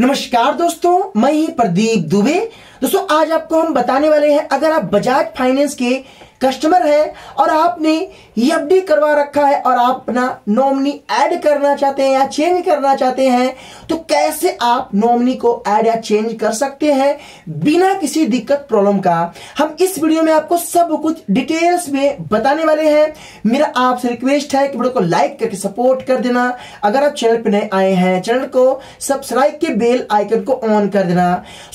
नमस्कार दोस्तों मैं ही प्रदीप दुबे दोस्तों आज आपको हम बताने वाले हैं अगर आप बजाज फाइनेंस के कस्टमर हैं और आपने एफडी करवा रखा है और आप अपना नॉमनी ऐड करना चाहते हैं या चेंज करना चाहते हैं तो कैसे आप नॉमिनी को ऐड या चेंज कर सकते हैं बिना किसी दिक्कत प्रॉब्लम का हम इस वीडियो में आपको सब कुछ डिटेल्स में बताने वाले हैं मेरा आपसे रिक्वेस्ट है कि वीडियो को लाइक करके सपोर्ट कर देना अगर आप चैनल पर नए आए हैं चैनल को सब्सक्राइब के बेल आइकन को ऑन कर देना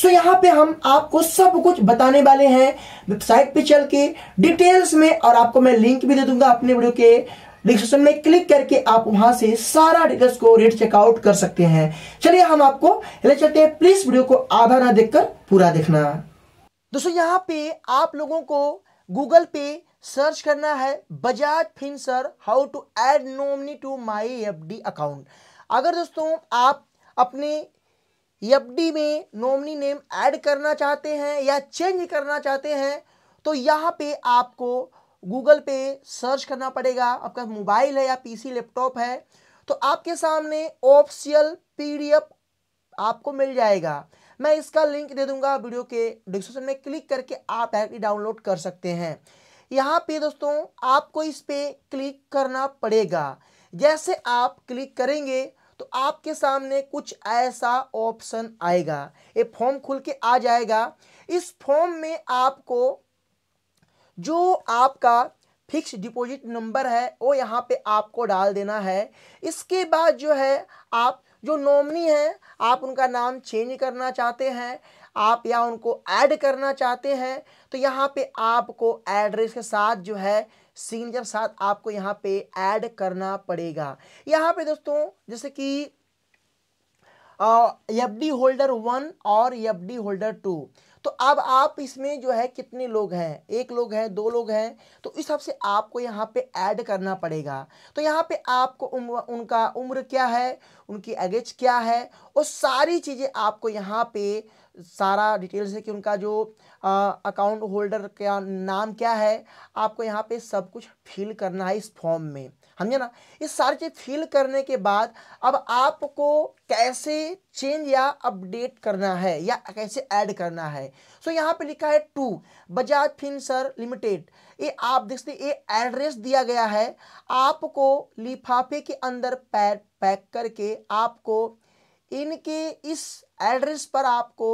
सो यहाँ पे हम आपको सब कुछ बताने वाले हैं वेबसाइट पे चल के डिटेल्स में और आपको मैं लिंक भी दे दूंगा अपने वीडियो के डिस्क्रिप्शन में क्लिक करके आप वहां से सारा डिटेल्स को रेट चेकआउट कर सकते हैं चलिए हम आपको ले चलते हैं प्लीज वीडियो को आधा ना देखकर पूरा देखना दोस्तों यहाँ पे आप लोगों को गूगल पे सर्च करना है Bajaj Finserv how to add nominee to my F account अगर दोस्तों आप अपने एफ में नॉमनी नेम ऐड करना चाहते हैं या चेंज करना चाहते हैं तो यहाँ पे आपको गूगल पे सर्च करना पड़ेगा आपका मोबाइल है या पीसी लैपटॉप है तो आपके सामने ऑफिशियल पीडीएफ आपको मिल जाएगा मैं इसका लिंक दे दूंगा वीडियो के डिस्क्रिप्शन में क्लिक करके आप डायरेक्टली डाउनलोड कर सकते हैं यहाँ पे दोस्तों आपको इस पर क्लिक करना पड़ेगा जैसे आप क्लिक करेंगे तो आपके सामने कुछ ऐसा ऑप्शन आएगा ये फॉर्म खुल के आ जाएगा इस फॉर्म में आपको जो आपका फिक्स डिपॉजिट नंबर है वो यहाँ पे आपको डाल देना है इसके बाद जो है आप जो नॉमनी है आप उनका नाम चेंज करना चाहते हैं आप या उनको ऐड करना चाहते हैं तो यहाँ पे आपको एड्रेस के साथ जो है सिग्नेचर साथ आपको यहाँ पे ऐड करना पड़ेगा यहाँ पे दोस्तों जैसे कि एफ डी होल्डर वन और एफ डी होल्डर टू तो अब आप इसमें जो है कितने लोग हैं एक लोग हैं दो लोग हैं तो इस हिसाब से आपको यहाँ पे ऐड करना पड़ेगा तो यहाँ पे आपको उम्र उनका उम्र क्या है उनकी एगेज क्या है और सारी चीज़ें आपको यहाँ पे सारा डिटेल्स है कि उनका जो अकाउंट होल्डर का नाम क्या है आपको यहाँ पे सब कुछ फिल करना है इस फॉर्म में समझे ना ये सारी चीज़ फिल करने के बाद अब आपको कैसे चेंज या अपडेट करना है या कैसे ऐड करना है सो so, यहाँ पे लिखा है टू बजाज फिनसर लिमिटेड ये आप देख सकते ये एड्रेस दिया गया है आपको लिफाफे के अंदर पैक पैक करके आपको इनके इस एड्रेस पर आपको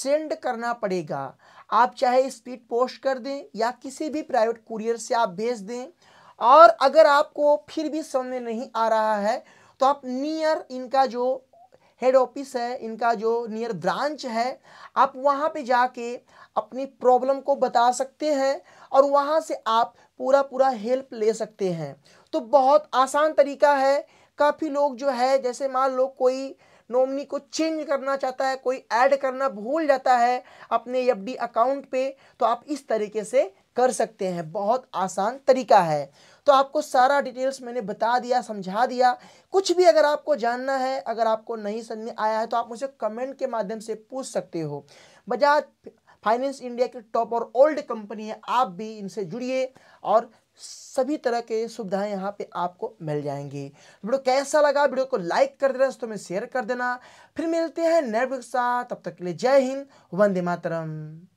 सेंड करना पड़ेगा आप चाहे स्पीड पोस्ट कर दें या किसी भी प्राइवेट कुरियर से आप भेज दें और अगर आपको फिर भी समझ में नहीं आ रहा है तो आप नियर इनका जो हेड ऑफिस है इनका जो नियर ब्रांच है आप वहाँ पे जाके अपनी प्रॉब्लम को बता सकते हैं और वहाँ से आप पूरा पूरा हेल्प ले सकते हैं तो बहुत आसान तरीका है काफ़ी लोग जो है जैसे मान लो कोई नॉमनी को चेंज करना चाहता है कोई ऐड करना भूल जाता है अपने एफ अकाउंट पे तो आप इस तरीके से कर सकते हैं बहुत आसान तरीका है तो आपको सारा डिटेल्स मैंने बता दिया समझा दिया कुछ भी अगर आपको जानना है अगर आपको नहीं समझ में आया है तो आप मुझे कमेंट के माध्यम से पूछ सकते हो बजाज फाइनेंस इंडिया की टॉप और ओल्ड कंपनी है आप भी इनसे जुड़िए और सभी तरह के सुविधाएं यहाँ पे आपको मिल जाएंगी वीडियो कैसा लगा वीडियो को लाइक कर देना दोस्तों में शेयर कर देना फिर मिलते हैं नेटवर्क के साथ तब तक के लिए जय हिंद वंदे मातरम